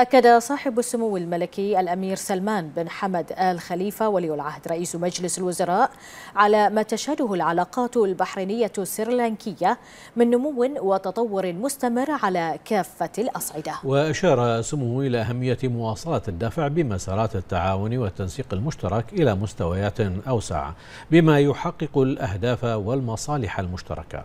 أكد صاحب السمو الملكي الأمير سلمان بن حمد آل خليفة ولي العهد رئيس مجلس الوزراء على ما تشهده العلاقات البحرينية السريلانكية من نمو وتطور مستمر على كافة الأصعدة وأشار سموه إلى أهمية مواصلة الدفع بمسارات التعاون والتنسيق المشترك إلى مستويات أوسع بما يحقق الأهداف والمصالح المشتركة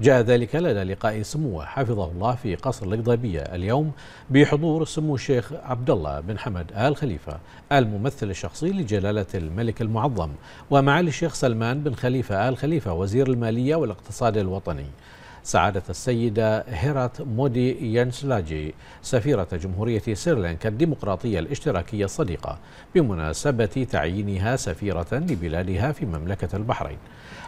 جاء ذلك لدى لقاء سموه حفظه الله في قصر القضيبية اليوم بحضور سمو الشيخ عبد الله بن حمد آل خليفة الممثل الشخصي لجلالة الملك المعظم ومعالي الشيخ سلمان بن خليفة آل خليفة وزير المالية والاقتصاد الوطني سعادة السيدة هيرات مودي يانسلاجي سفيرة جمهورية سريلانكا الديمقراطية الاشتراكية الصديقة بمناسبة تعيينها سفيرة لبلادها في مملكة البحرين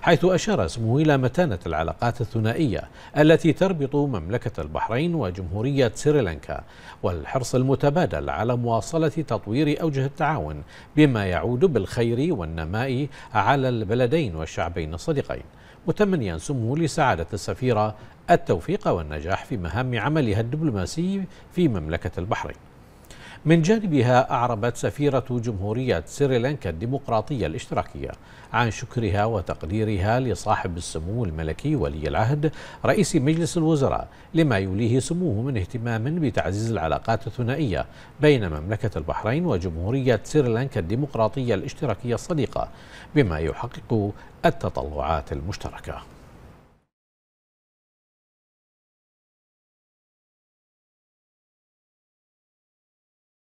حيث أشار اسمه إلى متانة العلاقات الثنائية التي تربط مملكة البحرين وجمهورية سريلانكا والحرص المتبادل على مواصلة تطوير أوجه التعاون بما يعود بالخير والنماء على البلدين والشعبين الصديقين متمنيا سمو لسعادة السفيرة التوفيق والنجاح في مهام عملها الدبلوماسي في مملكة البحرين من جانبها أعربت سفيرة جمهورية سريلانكا الديمقراطية الاشتراكية عن شكرها وتقديرها لصاحب السمو الملكي ولي العهد رئيس مجلس الوزراء لما يوليه سموه من اهتمام بتعزيز العلاقات الثنائية بين مملكة البحرين وجمهورية سريلانكا الديمقراطية الاشتراكية الصديقة بما يحقق التطلعات المشتركة